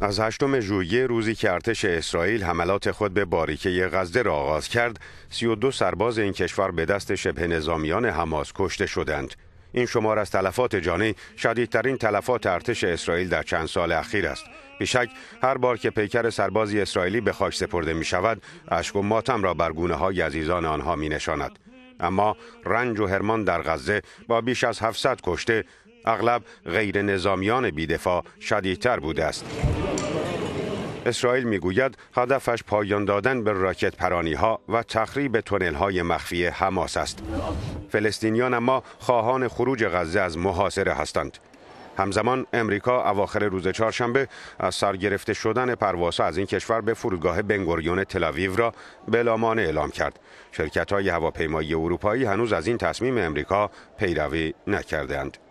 از هشتم ژوئیه روزی که ارتش اسرائیل حملات خود به باریکه غزه را آغاز کرد 32 سرباز این کشور به دست شبه نظامیان حماس کشته شدند این شمار از تلفات جانی شدیدترین تلفات ارتش اسرائیل در چند سال اخیر است بیشک هر بار که پیکر سربازی اسرائیلی به خاک سپرده می شود اشک و ماتم را بر گونه های عزیزان آنها می نشاند اما رنج و هرمان در غزه با بیش از 700 کشته اغلب غیر نظامیان بیدفاع شدیدتر بوده است اسرائیل میگوید هدفش پایان دادن به راکت پرانی ها و تخریب تونل های مخفی حماس است. فلسطینیان اما خواهان خروج غزه از محاصره هستند. همزمان امریکا اواخر روز چهارشنبه از گرفته شدن پروازها از این کشور به فرودگاه بنگوریون تلاویو را بلامانه اعلام کرد. شرکت های هواپیمایی اروپایی هنوز از این تصمیم امریکا پیروی نکردند.